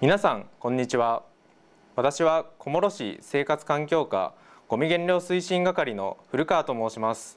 皆さんこんにちは私は小諸市生活環境課ゴミ減量推進係の古川と申します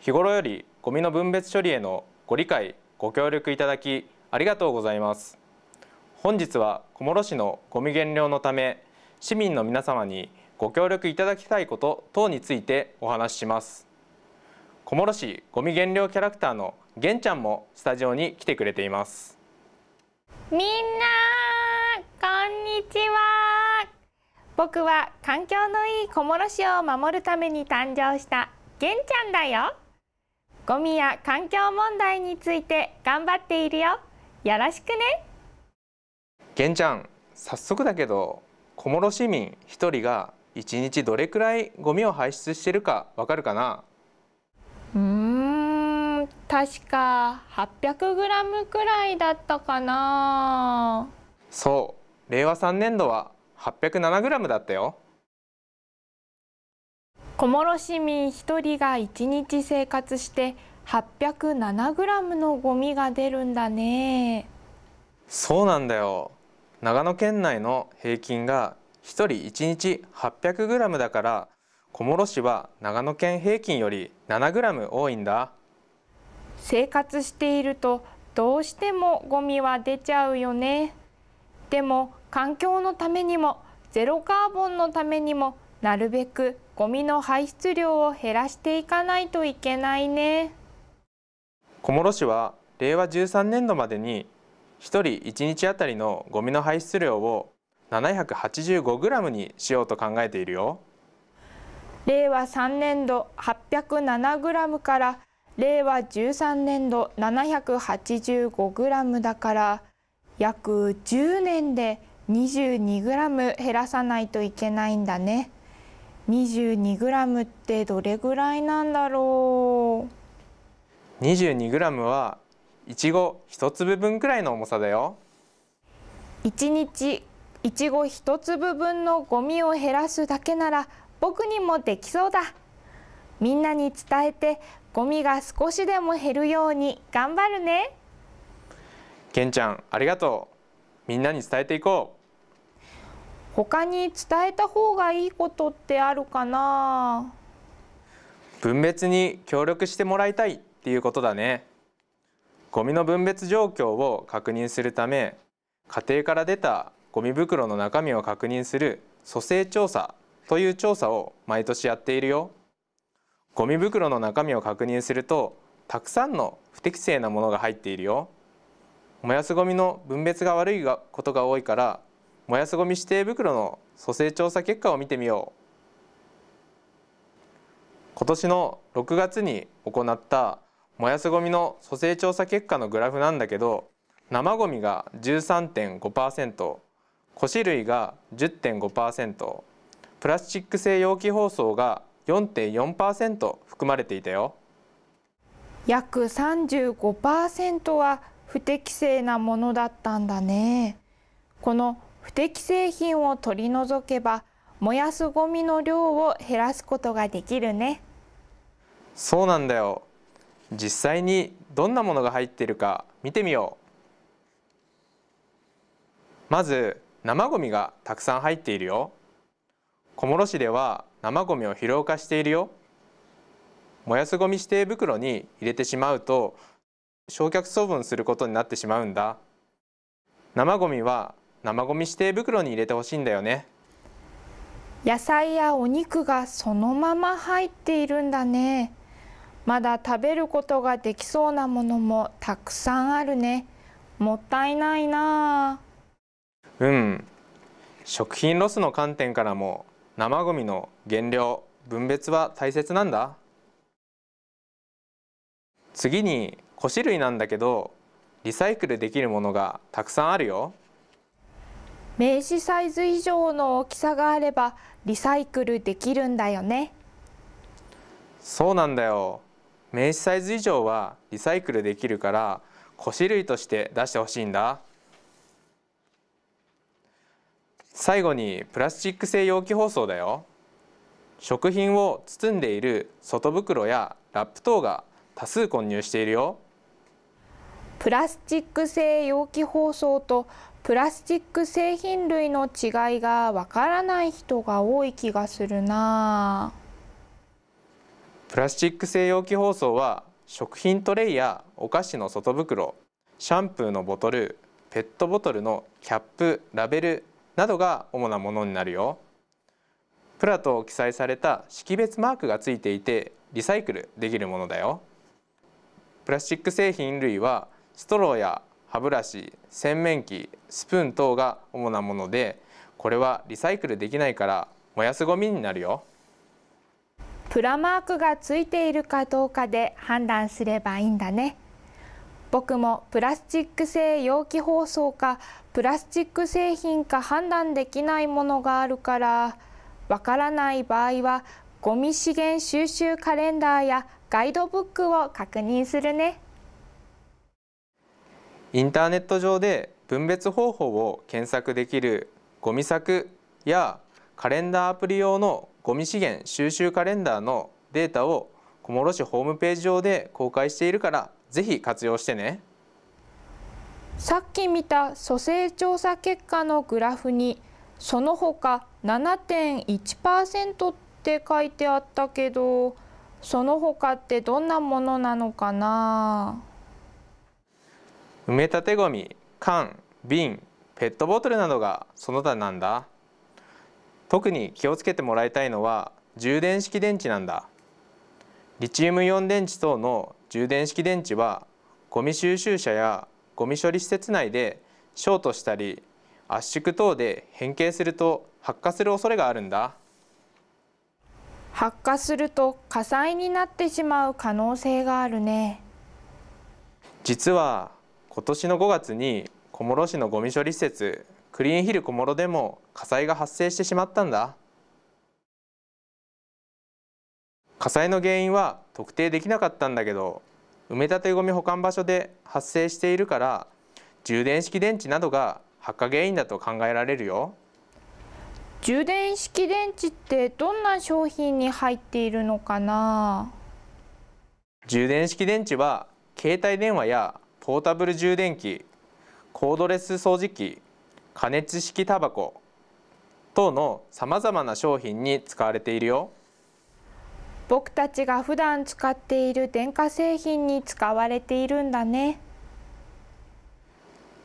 日頃よりゴミの分別処理へのご理解ご協力いただきありがとうございます本日は小諸市のゴミ減量のため市民の皆様にご協力いただきたいこと等についてお話しします小諸市ゴミ減量キャラクターのげんちゃんもスタジオに来てくれていますみんなにちは僕は環境のいい小諸市を守るために誕生したげんちゃんだよゴミや環境問題について頑張っているよよろしくねげんちゃん早速だけど小諸市民1人が1日どれくらいゴミを排出してるかわかるかなうーん確か 800g くらいだったかなそう令和3年度は8 0 7ムだったよ小諸市民一人が1日生活して8 0 7ムのゴミが出るんだねそうなんだよ長野県内の平均が1人1日8 0 0ムだから小諸市は長野県平均より7ム多いんだ生活しているとどうしてもゴミは出ちゃうよねでも環境のためにもゼロカーボンのためにもなるべくゴミの排出量を減らしていかないといけないね小諸市は令和13年度までに1人1日あたりのゴミの排出量を 785g にしようと考えているよ令和3年度 807g から令和13年度 785g だから約10年で 22g 減らさないといけないんだね2 2ムってどれぐらいなんだろう 22g はいちご1粒分くらいの重さだよ1日いちご1粒分のゴミを減らすだけなら僕にもできそうだみんなに伝えてゴミが少しでも減るように頑張るねけんちゃんありがとうみんなに伝えていこう他に伝えた方がいいことってあるかな分別に協力してもらいたいっていうことだねゴミの分別状況を確認するため家庭から出たゴミ袋の中身を確認する蘇生調査という調査を毎年やっているよゴミ袋の中身を確認するとたくさんの不適正なものが入っているよ燃やすゴミの分別が悪いことが多いから燃やすごみ指定袋の蘇生調査結果を見てみよう今年の6月に行った燃やすごみの蘇生調査結果のグラフなんだけど生ごみが13.5%古紙類が10.5%プラスチック製容器包装が4.4%含まれていたよ約35%は不適正なものだったんだねこの不適製品を取り除けば燃やすゴミの量を減らすことができるねそうなんだよ実際にどんなものが入っているか見てみようまず生ゴミがたくさん入っているよ小諸市では生ゴミを疲労化しているよ燃やすゴミ指定袋に入れてしまうと焼却処分することになってしまうんだ生ゴミは生ごみ指定袋に入れてほしいんだよね野菜やお肉がそのまま入っているんだねまだ食べることができそうなものもたくさんあるねもったいないなうん食品ロスの観点からも生ごみの減量分別は大切なんだ次に古紙類なんだけどリサイクルできるものがたくさんあるよ。名刺サイズ以上の大きさがあればリサイクルできるんだよねそうなんだよ名刺サイズ以上はリサイクルできるから古紙類として出してほしいんだ最後にプラスチック製容器包装だよ食品を包んでいる外袋やラップ等が多数混入しているよプラスチック製容器包装とプラスチック製品類の違いがわからない人が多い気がするなプラスチック製容器包装は食品トレイやお菓子の外袋シャンプーのボトルペットボトルのキャップラベルなどが主なものになるよプラと記載された識別マークがついていてリサイクルできるものだよプラスチック製品類はストローや歯ブラシ洗面器スプーン等が主なものでこれはリサイクルできないから燃やすゴミになるよプラマークがついているかどうかで判断すればいいんだね僕もプラスチック製容器包装かプラスチック製品か判断できないものがあるからわからない場合はゴミ資源収集カレンダーやガイドブックを確認するね。インターネット上で分別方法を検索できるゴミ作やカレンダーアプリ用のゴミ資源収集カレンダーのデータを小諸市ホームページ上で公開しているからぜひ活用してねさっき見た蘇生調査結果のグラフにその他7.1%って書いてあったけどその他ってどんなものなのかな埋め立てごみ缶瓶ペットボトルなどがその他なんだ特に気をつけてもらいたいのは充電式電池なんだリチウムイオン電池等の充電式電池はゴミ収集車やゴミ処理施設内でショートしたり圧縮等で変形すると発火する恐れがあるんだ発火すると火災になってしまう可能性があるね実は今年の5月に小諸市のゴミ処理施設クリーンヒル小諸でも火災が発生してしまったんだ火災の原因は特定できなかったんだけど埋め立てごみ保管場所で発生しているから充電式電池などが発火原因だと考えられるよ充電式電池ってどんな商品に入っているのかな充電式電池は携帯電話やポータブル充電器コードレス掃除機加熱式タバコ等の様々な商品に使われているよ僕たちが普段使っている電化製品に使われているんだね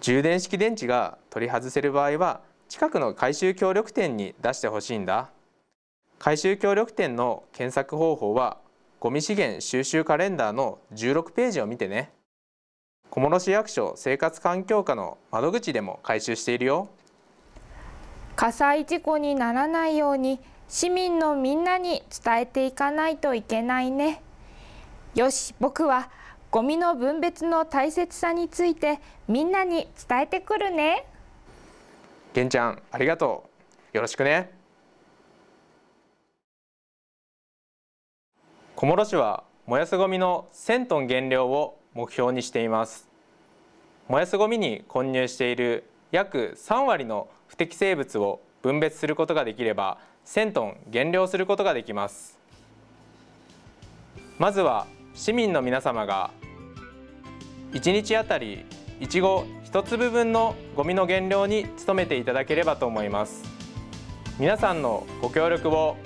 充電式電池が取り外せる場合は近くの回収協力店に出してほしいんだ回収協力店の検索方法はゴミ資源収集カレンダーの16ページを見てね小諸市役所生活環境課の窓口でも回収しているよ火災事故にならないように市民のみんなに伝えていかないといけないねよし僕はゴミの分別の大切さについてみんなに伝えてくるねげんちゃんありがとうよろしくね小諸市は燃やすゴミの1000トン減量を目標にしています燃やすごみに混入している約3割の不適生物を分別することができれば1000トン減量することができますまずは市民の皆様が1日あたりいちご1粒分のゴミの減量に努めていただければと思います皆さんのご協力を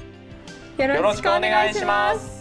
よろしくお願いします